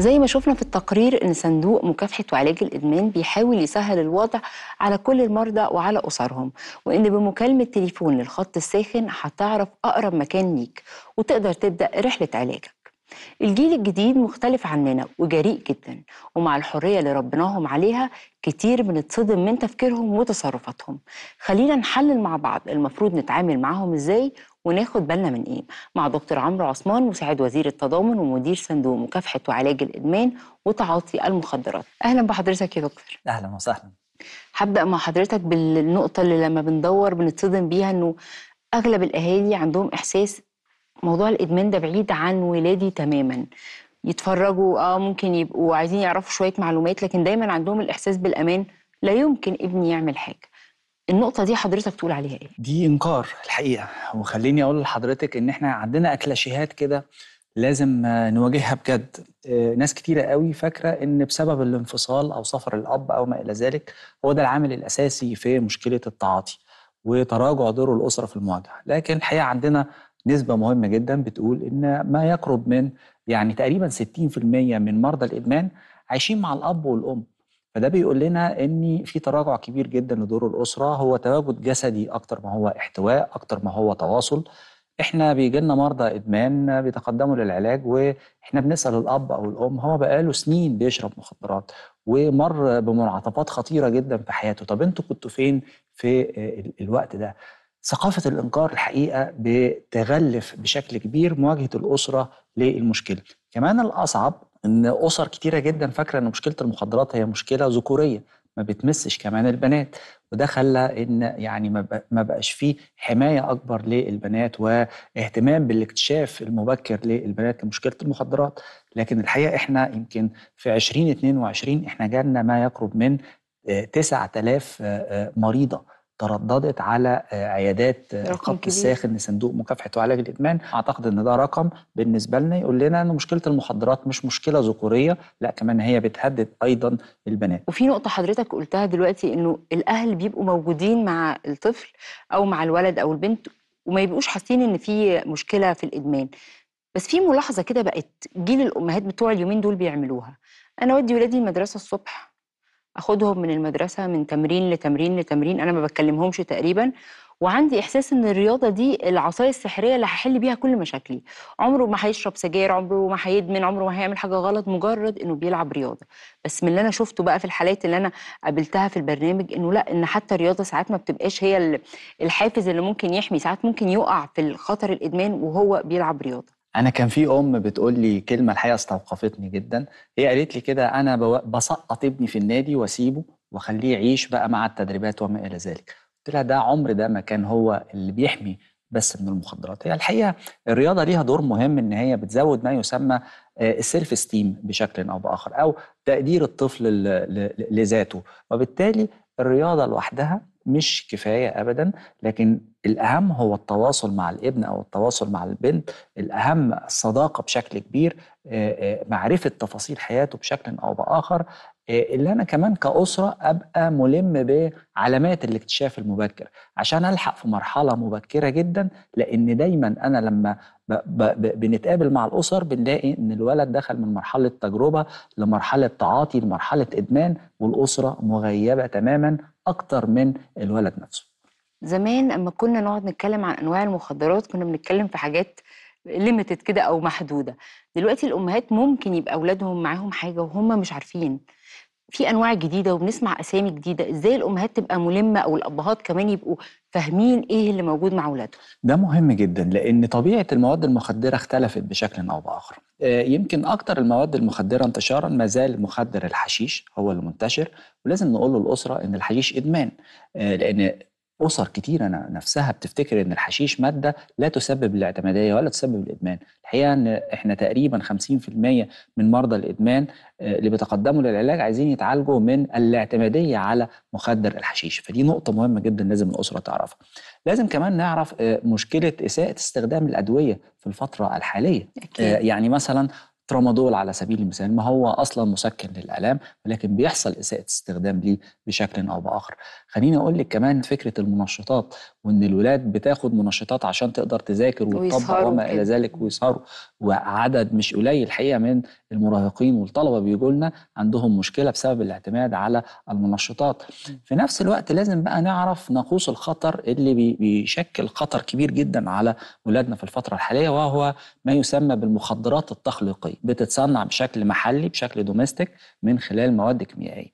زي ما شفنا في التقرير ان صندوق مكافحه وعلاج الادمان بيحاول يسهل الوضع على كل المرضى وعلى اسرهم وان بمكالمه تليفون للخط الساخن هتعرف اقرب مكان ليك وتقدر تبدا رحله علاجك الجيل الجديد مختلف عننا وجريء جدا ومع الحرية اللي ربناهم عليها كتير بنتصدم من تفكيرهم وتصرفاتهم خلينا نحلل مع بعض المفروض نتعامل معاهم ازاي وناخد بالنا من ايه مع دكتور عمرو عثمان مساعد وزير التضامن ومدير صندوق مكافحه وعلاج الادمان وتعاطي المخدرات اهلا بحضرتك يا دكتور اهلا وسهلا هبدا مع حضرتك بالنقطه اللي لما بندور بنتصدم بيها انه اغلب الاهالي عندهم احساس موضوع الادمان ده بعيد عن ولادي تماما يتفرجوا اه ممكن يبقوا عايزين يعرفوا شويه معلومات لكن دايما عندهم الاحساس بالامان لا يمكن ابني يعمل حاجه النقطة دي حضرتك تقول عليها إيه؟ دي إنكار الحقيقة وخليني أقول لحضرتك إن إحنا عندنا أكلاشيهات كده لازم نواجهها بجد آه، ناس كتيرة قوي فاكرة إن بسبب الانفصال أو سفر الأب أو ما إلى ذلك هو ده العامل الأساسي في مشكلة التعاطي وتراجع دور الأسرة في المواجهة لكن الحقيقة عندنا نسبة مهمة جدا بتقول إن ما يقرب من يعني تقريبا 60% من مرضى الإدمان عايشين مع الأب والأم فده بيقول لنا ان في تراجع كبير جدا لدور الاسره هو تواجد جسدي اكتر ما هو احتواء اكتر ما هو تواصل احنا بيجي لنا مرضى ادمان بيتقدموا للعلاج واحنا بنسال الاب او الام هو بقاله سنين بيشرب مخدرات ومر بمنعطفات خطيره جدا في حياته طب انتوا كنتوا فين في الوقت ده ثقافة الإنكار الحقيقة بتغلف بشكل كبير مواجهة الأسرة للمشكلة كمان الأصعب ان اسر كتيره جدا فاكره ان مشكله المخدرات هي مشكله ذكوريه ما بتمسش كمان البنات وده خلى ان يعني ما بقاش فيه حمايه اكبر للبنات واهتمام بالاكتشاف المبكر للبنات لمشكله المخدرات لكن الحقيقه احنا يمكن في 2022 احنا جالنا ما يقرب من 9000 آه، آه، مريضه ترددت على آه، عيادات آه، رقابه الساخن لصندوق مكافحه وعلاج الادمان اعتقد ان ده رقم بالنسبه لنا يقول لنا ان مشكله المخدرات مش مشكله ذكوريه لا كمان هي بتهدد ايضا البنات وفي نقطه حضرتك قلتها دلوقتي انه الاهل بيبقوا موجودين مع الطفل او مع الولد او البنت وما يبقوش حاسين ان في مشكله في الادمان بس في ملاحظه كده بقت جيل الامهات بتوع اليومين دول بيعملوها انا اودي ولادي المدرسه الصبح اخدهم من المدرسه من تمرين لتمرين لتمرين انا ما بتكلمهمش تقريبا وعندي احساس ان الرياضه دي العصايه السحريه اللي هحل بيها كل مشاكلي عمره ما هيشرب سجاير عمره ما هيدمن عمره ما هيعمل حاجه غلط مجرد انه بيلعب رياضه بس من اللي انا شفته بقى في الحالات اللي انا قابلتها في البرنامج انه لا ان حتى الرياضه ساعات ما بتبقاش هي الحافز اللي ممكن يحمي ساعات ممكن يقع في خطر الادمان وهو بيلعب رياضه انا كان في ام بتقول لي كلمه الحقيقه استوقفتني جدا هي قالت لي كده انا بسقط ابني في النادي واسيبه واخليه يعيش بقى مع التدريبات وما الى ذلك قلت لها ده عمر ده ما كان هو اللي بيحمي بس من المخدرات هي الحقيقه الرياضه ليها دور مهم ان هي بتزود ما يسمى السيلف آه، استيم بشكل او باخر او تقدير الطفل لذاته وبالتالي الرياضه لوحدها مش كفايه ابدا لكن الاهم هو التواصل مع الابن او التواصل مع البنت الاهم الصداقه بشكل كبير معرفه تفاصيل حياته بشكل او باخر اللي انا كمان كاسره ابقى ملم بعلامات الاكتشاف المبكر عشان الحق في مرحله مبكره جدا لان دايما انا لما بنتقابل مع الاسر بنلاقي ان الولد دخل من مرحله تجربه لمرحله تعاطي لمرحله ادمان والاسره مغيبه تماما اكتر من الولد نفسه زمان اما كنا نقعد نتكلم عن انواع المخدرات كنا بنتكلم في حاجات ليميتد كده او محدوده دلوقتي الامهات ممكن يبقى اولادهم معاهم حاجه وهم مش عارفين في انواع جديده وبنسمع اسامي جديده ازاي الامهات تبقى ملمه او الابهات كمان يبقوا فاهمين ايه اللي موجود مع اولادهم ده مهم جدا لان طبيعه المواد المخدره اختلفت بشكل او باخر آه، يمكن اكتر المواد المخدره انتشارا ما زال مخدر الحشيش هو اللي منتشر ولازم نقول للاسره ان الحشيش ادمان آه، لان أسر كتيرة نفسها بتفتكر إن الحشيش مادة لا تسبب الاعتمادية ولا تسبب الإدمان الحقيقة إن إحنا تقريبا 50% من مرضى الإدمان آه، اللي بيتقدموا للعلاج عايزين يتعالجوا من الاعتمادية على مخدر الحشيش فدي نقطة مهمة جدا لازم الأسرة تعرفها لازم كمان نعرف آه، مشكلة إساءة استخدام الأدوية في الفترة الحالية أكيد. آه، يعني مثلا ترامادول على سبيل المثال ما هو اصلا مسكن للالام ولكن بيحصل اساءه استخدام ليه بشكل او باخر خليني اقول لك كمان فكره المنشطات وان الولاد بتاخد منشطات عشان تقدر تذاكر وتطبق وما الى ذلك ويسهروا وعدد مش قليل الحقيقه من المراهقين والطلبه بيجوا لنا عندهم مشكله بسبب الاعتماد على المنشطات في نفس الوقت لازم بقى نعرف نقوص الخطر اللي بيشكل خطر كبير جدا على ولادنا في الفتره الحاليه وهو ما يسمى بالمخدرات التخليقيه بتتصنع بشكل محلي بشكل دوميستيك من خلال مواد كيميائيه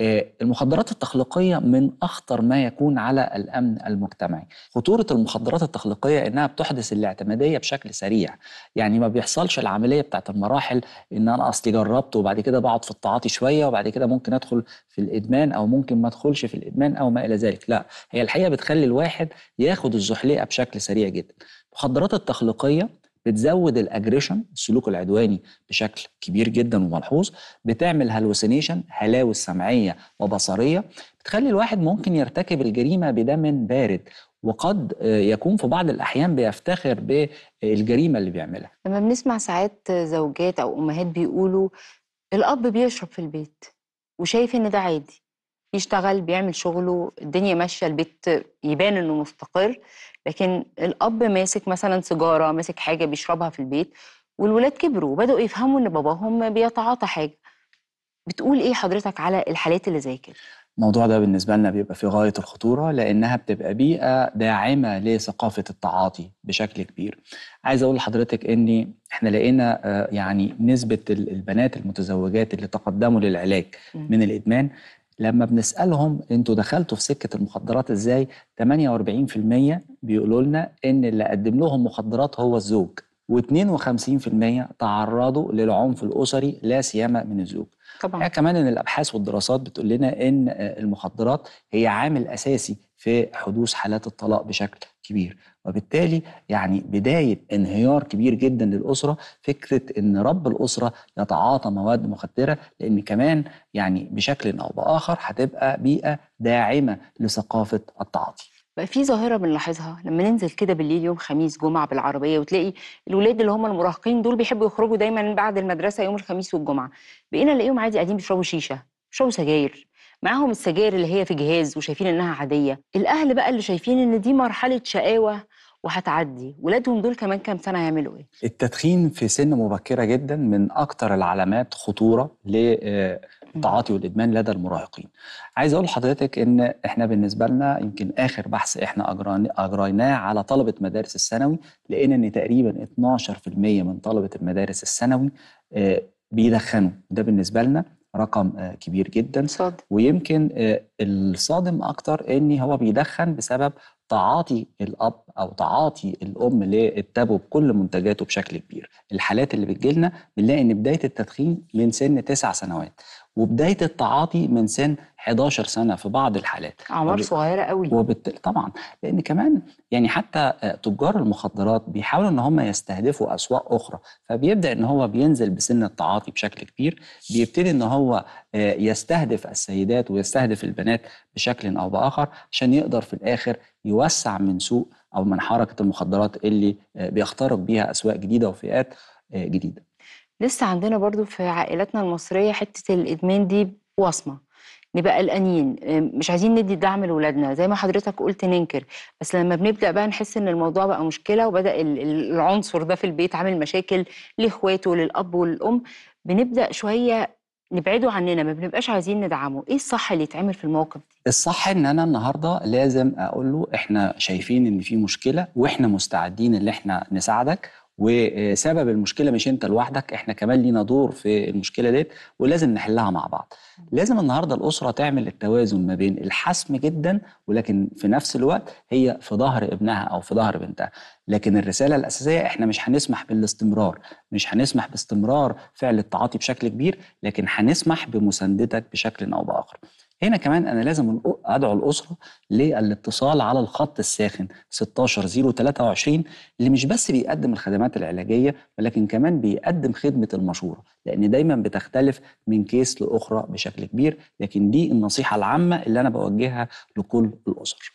آه، المخدرات التخليقية من أخطر ما يكون على الأمن المجتمعي خطورة المخدرات التخليقية إنها بتحدث الاعتمادية بشكل سريع يعني ما بيحصلش العملية بتاعت المراحل إن أنا أصلي جربت وبعد كده بقعد في التعاطي شوية وبعد كده ممكن أدخل في الإدمان أو ممكن ما أدخلش في الإدمان أو ما إلى ذلك لا هي الحقيقة بتخلي الواحد ياخد الزحليقة بشكل سريع جدا المخدرات التخليقية بتزود الاجريشن السلوك العدواني بشكل كبير جدا وملحوظ بتعمل هلوسينيشن هلاوس سمعيه وبصريه بتخلي الواحد ممكن يرتكب الجريمه بدم بارد وقد آه، يكون في بعض الاحيان بيفتخر بالجريمه اللي بيعملها لما بنسمع ساعات زوجات او امهات بيقولوا الاب بيشرب في البيت وشايف ان ده عادي بيشتغل بيعمل شغله الدنيا ماشيه البيت يبان انه مستقر لكن الاب ماسك مثلا سيجاره ماسك حاجه بيشربها في البيت والولاد كبروا وبداوا يفهموا ان باباهم بيتعاطى حاجه بتقول ايه حضرتك على الحالات اللي زي كده الموضوع ده بالنسبة لنا بيبقى في غاية الخطورة لأنها بتبقى بيئة داعمة لثقافة التعاطي بشكل كبير. عايز أقول لحضرتك إن إحنا لقينا آه، يعني نسبة البنات المتزوجات اللي تقدموا للعلاج من الإدمان لما بنسالهم انتوا دخلتوا في سكه المخدرات ازاي 48% بيقولوا لنا ان اللي قدم لهم مخدرات هو الزوج و52% تعرضوا للعنف الاسري لا سيما من الزوج طبعا كمان ان الابحاث والدراسات بتقول لنا ان آه، المخدرات هي عامل اساسي في حدوث حالات الطلاق بشكل كبير وبالتالي يعني بداية انهيار كبير جدا للأسرة فكرة أن رب الأسرة يتعاطى مواد مخدرة لأن كمان يعني بشكل أو بآخر هتبقى بيئة داعمة لثقافة التعاطي بقى في ظاهرة بنلاحظها لما ننزل كده بالليل يوم خميس جمعة بالعربية وتلاقي الولاد اللي هم المراهقين دول بيحبوا يخرجوا دايما بعد المدرسة يوم الخميس والجمعة بقينا نلاقيهم عادي قاعدين بيشربوا شيشة بيشربوا سجاير معاهم السجاير اللي هي في جهاز وشايفين انها عاديه الاهل بقى اللي شايفين ان دي مرحله شقاوه وهتعدي ولادهم دول كمان كام سنه هيعملوا ايه التدخين في سن مبكره جدا من اكتر العلامات خطوره للتعاطي آه، والادمان لدى المراهقين عايز اقول لحضرتك ان احنا بالنسبه لنا يمكن اخر بحث احنا اجريناه على طلبه مدارس الثانوي لقينا ان تقريبا 12% من طلبه المدارس الثانوي آه، بيدخنوا ده بالنسبه لنا رقم آه، كبير جدا صادم. ويمكن آه، الصادم اكتر ان هو بيدخن بسبب تعاطي الاب او تعاطي الام للتابو بكل منتجاته بشكل كبير الحالات اللي بتجيلنا بنلاقي ان بدايه التدخين من سن تسع سنوات وبدايه التعاطي من سن 11 سنه في بعض الحالات اعمار صغيره قوي وبت... طبعا لان كمان يعني حتى آه، تجار المخدرات بيحاولوا ان هم يستهدفوا اسواق اخرى فبيبدا ان هو بينزل بسن التعاطي بشكل كبير بيبتدي ان هو آه، يستهدف السيدات ويستهدف البنات بشكل او باخر عشان يقدر في الاخر يوسع من سوق او من حركه المخدرات اللي آه، بيخترق بيها اسواق جديده وفئات جديده لسه عندنا برضو في عائلاتنا المصرية حتة الإدمان دي وصمة نبقى قلقانين آه، مش عايزين ندي دعم لاولادنا زي ما حضرتك قلت ننكر بس لما بنبدا بقى نحس ان الموضوع بقى مشكله وبدا العنصر ده في البيت عامل مشاكل لاخواته للاب والام بنبدا شويه نبعده عننا ما بنبقاش عايزين ندعمه ايه الصح اللي يتعمل في الموقف دي الصح ان انا النهارده لازم اقول له احنا شايفين ان في مشكله واحنا مستعدين ان احنا نساعدك وسبب المشكله مش انت لوحدك احنا كمان لينا دور في المشكله ديت ولازم نحلها مع بعض لازم النهارده الاسره تعمل التوازن ما بين الحسم جدا ولكن في نفس الوقت هي في ظهر ابنها او في ظهر بنتها لكن الرساله الاساسيه احنا مش هنسمح بالاستمرار مش هنسمح باستمرار فعل التعاطي بشكل كبير لكن هنسمح بمساندتك بشكل او باخر هنا كمان انا لازم ادعو الاسره للاتصال على الخط الساخن 16023 اللي مش بس بيقدم الخدمات العلاجيه ولكن كمان بيقدم خدمه المشوره لان دايما بتختلف من كيس لاخرى بشكل كبير لكن دي النصيحه العامه اللي انا بوجهها لكل الاسر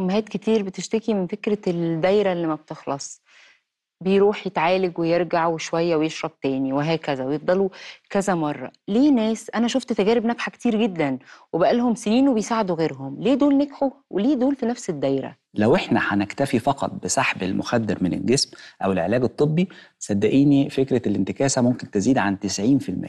امهات كتير بتشتكي من فكره الدايره اللي ما بتخلصش بيروح يتعالج ويرجع وشويه ويشرب تاني وهكذا ويفضلوا كذا مره ليه ناس انا شفت تجارب ناجحه كتير جدا وبقالهم سنين وبيساعدوا غيرهم ليه دول نجحوا وليه دول في نفس الدايره لو احنا هنكتفي فقط بسحب المخدر من الجسم او العلاج الطبي صدقيني فكره الانتكاسه ممكن تزيد عن 90%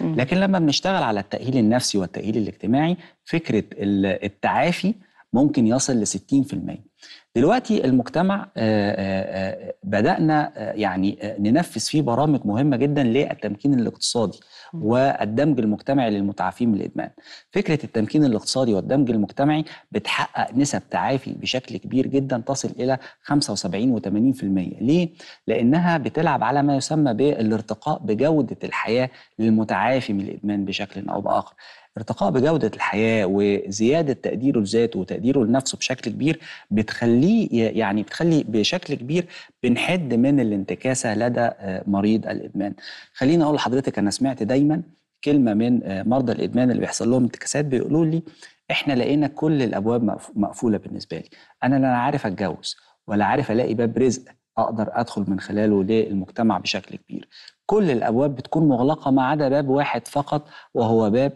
لكن لما بنشتغل على التأهيل النفسي والتأهيل الاجتماعي فكرة التعافي ممكن يصل ل 60% دلوقتي المجتمع آه، آه، آه، بدأنا يعني ننفذ فيه برامج مهمة جدا للتمكين الاقتصادي والدمج المجتمعي للمتعافين من الإدمان فكرة التمكين الاقتصادي والدمج المجتمعي بتحقق نسب تعافي بشكل كبير جدا تصل إلى 75 و80% ليه؟ لأنها بتلعب على ما يسمى بالارتقاء بجودة الحياة للمتعافي من الإدمان بشكل أو بآخر ارتقاء بجودة الحياة وزيادة تقديره لذاته وتقديره لنفسه بشكل كبير بت بتخليه يعني بتخلي بشكل كبير بنحد من الانتكاسه لدى آه، مريض الادمان خليني اقول لحضرتك انا سمعت دايما كلمه من آه، مرضى الادمان اللي بيحصل لهم انتكاسات بيقولوا لي احنا لقينا كل الابواب مقفوله بالنسبه لي انا لا عارف اتجوز ولا عارف الاقي باب رزق اقدر ادخل من خلاله للمجتمع بشكل كبير كل الابواب بتكون مغلقه ما عدا باب واحد فقط وهو باب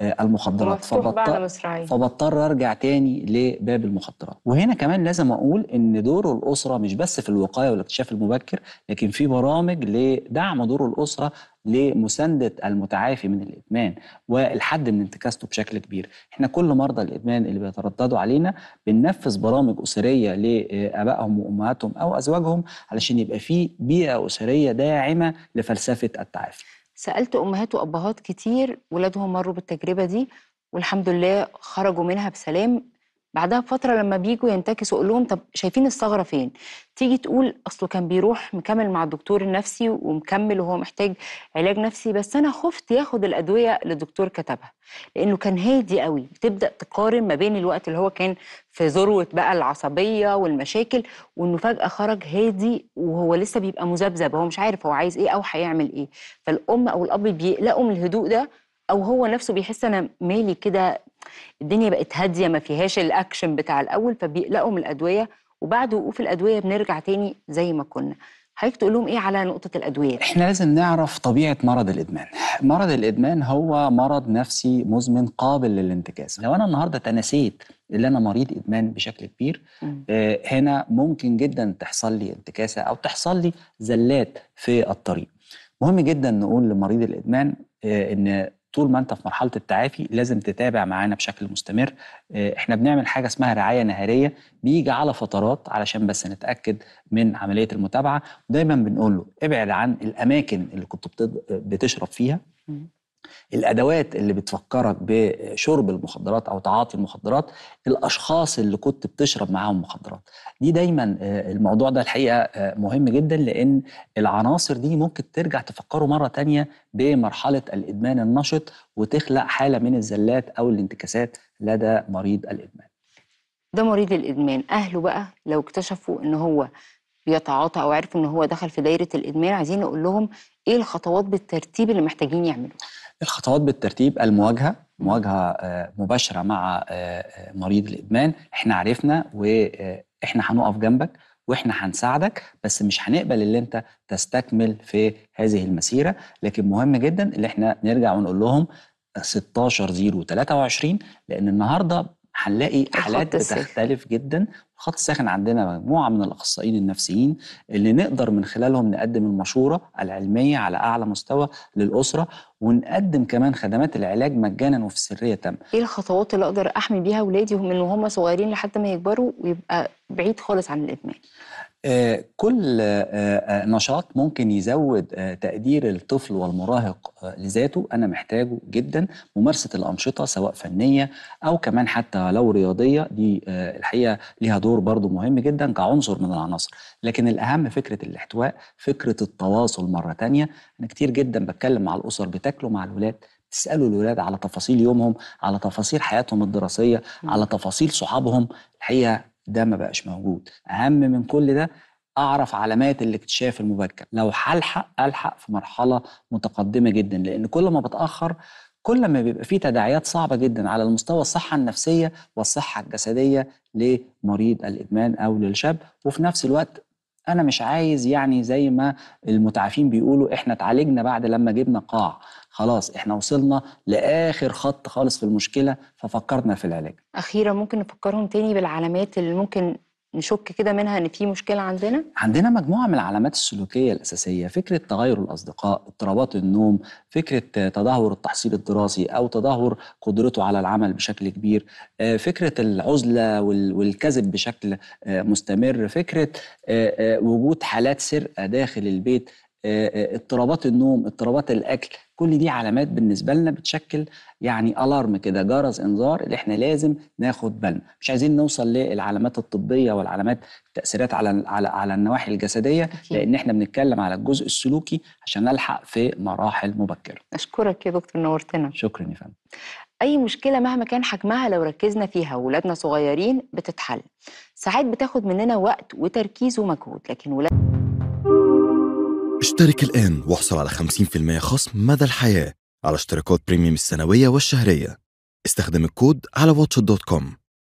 آه، المخدرات فبضطر, فبضطر ارجع تاني لباب المخدرات وهنا كمان لازم اقول ان دور الاسره مش بس في الوقايه والاكتشاف المبكر لكن في برامج لدعم دور الاسره لمسانده المتعافي من الادمان والحد من انتكاسته بشكل كبير احنا كل مرضى الادمان اللي بيترددوا علينا بننفذ برامج اسريه لابائهم وامهاتهم او ازواجهم علشان يبقى في بيئه اسريه داعمه لفلسفه التعافي سالت امهات وابهات كتير ولادهم مروا بالتجربه دي والحمد لله خرجوا منها بسلام بعدها بفتره لما بيجوا ينتكسوا اقول لهم طب شايفين الثغره فين تيجي تقول اصله كان بيروح مكمل مع الدكتور النفسي ومكمل وهو محتاج علاج نفسي بس انا خفت ياخد الادويه اللي الدكتور كتبها لانه كان هادي قوي بتبدا تقارن ما بين الوقت اللي هو كان في ذروه بقى العصبيه والمشاكل وانه فجاه خرج هادي وهو لسه بيبقى مذبذب هو مش عارف هو عايز ايه او هيعمل ايه فالام او الاب بيقلقوا من الهدوء ده او هو نفسه بيحس انا مالي كده الدنيا بقت هاديه ما فيهاش الاكشن بتاع الاول فبيقلقوا من الادويه وبعد وقوف الادويه بنرجع تاني زي ما كنا حضرتك تقول لهم ايه على نقطه الادويه احنا لازم نعرف طبيعه مرض الادمان مرض الادمان هو مرض نفسي مزمن قابل للانتكاسه لو انا النهارده تناسيت اللي انا مريض ادمان بشكل كبير آه هنا ممكن جدا تحصل لي انتكاسه او تحصل لي زلات في الطريق مهم جدا نقول لمريض الادمان آه ان طول ما انت في مرحله التعافي لازم تتابع معانا بشكل مستمر آه، احنا بنعمل حاجه اسمها رعايه نهاريه بيجي على فترات علشان بس نتاكد من عمليه المتابعه ودايما بنقول له ابعد عن الاماكن اللي كنت بتشرب فيها الادوات اللي بتفكرك بشرب المخدرات او تعاطي المخدرات الاشخاص اللي كنت بتشرب معاهم مخدرات دي دايما آه، الموضوع ده الحقيقه آه، مهم جدا لان العناصر دي ممكن ترجع تفكره مره تانية بمرحله الادمان النشط وتخلق حاله من الزلات او الانتكاسات لدى مريض الادمان ده مريض الادمان اهله بقى لو اكتشفوا ان هو بيتعاطى او عرفوا ان هو دخل في دايره الادمان عايزين نقول لهم ايه الخطوات بالترتيب اللي محتاجين يعملوها الخطوات بالترتيب المواجهه مواجهه آه، مباشره مع آه، آه، مريض الادمان احنا عرفنا واحنا هنقف جنبك واحنا هنساعدك بس مش هنقبل اللي انت تستكمل في هذه المسيره لكن مهم جدا اللي احنا نرجع ونقول لهم 16 0 23 لان النهارده هنلاقي حالات بتختلف جدا خط ساخن عندنا مجموعه من الاخصائيين النفسيين اللي نقدر من خلالهم نقدم المشوره العلميه على اعلى مستوى للاسره ونقدم كمان خدمات العلاج مجانا وفي سريه تامه. ايه الخطوات اللي اقدر احمي بيها اولادي من وهم صغيرين لحد ما يكبروا ويبقى بعيد خالص عن الادمان؟ آه، كل آه، آه، نشاط ممكن يزود تقدير الطفل والمراهق لذاته انا محتاجه جدا ممارسه الانشطه سواء فنيه او كمان حتى لو رياضيه دي الحقيقه ليها دور برضو مهم جدا كعنصر من العناصر لكن الاهم فكره الاحتواء فكره التواصل مره تانية انا كتير جدا بتكلم مع الاسر بتاكلوا مع الولاد تسالوا الولاد على تفاصيل يومهم على تفاصيل حياتهم الدراسيه على تفاصيل صحابهم الحقيقه ده ما بقاش موجود اهم من كل ده اعرف علامات الاكتشاف المبكر لو هلحق الحق في مرحله متقدمه جدا لان كل ما بتاخر كل ما بيبقى فيه تداعيات صعبه جدا على المستوى الصحه النفسيه والصحه الجسديه لمريض الادمان او للشاب وفي نفس الوقت انا مش عايز يعني زي ما المتعافين بيقولوا احنا اتعالجنا بعد لما جبنا قاع خلاص احنا وصلنا لاخر خط خالص في المشكله ففكرنا في العلاج اخيرا ممكن نفكرهم تاني بالعلامات اللي ممكن نشك كده منها ان في مشكله عندنا عندنا مجموعه من العلامات السلوكيه الاساسيه فكره تغير الاصدقاء اضطرابات النوم فكره تدهور التحصيل الدراسي او تدهور قدرته على العمل بشكل كبير آه، فكره العزله والكذب بشكل آه، مستمر فكره آه، وجود حالات سرقه داخل البيت اضطرابات النوم اضطرابات الاكل كل دي علامات بالنسبه لنا بتشكل يعني الارم كده جرس انذار اللي احنا لازم ناخد بالنا مش عايزين نوصل للعلامات الطبيه والعلامات التاثيرات على على على النواحي الجسديه لان احنا بنتكلم على الجزء السلوكي عشان نلحق في مراحل مبكره اشكرك يا دكتور نورتنا شكرا يا فندم اي مشكله مهما كان حجمها لو ركزنا فيها وولادنا صغيرين بتتحل ساعات بتاخد مننا وقت وتركيز ومجهود لكن ولادنا اشترك الآن واحصل على 50% خصم مدى الحياة على اشتراكات بريميوم السنوية والشهرية استخدم الكود على واتش دوت كوم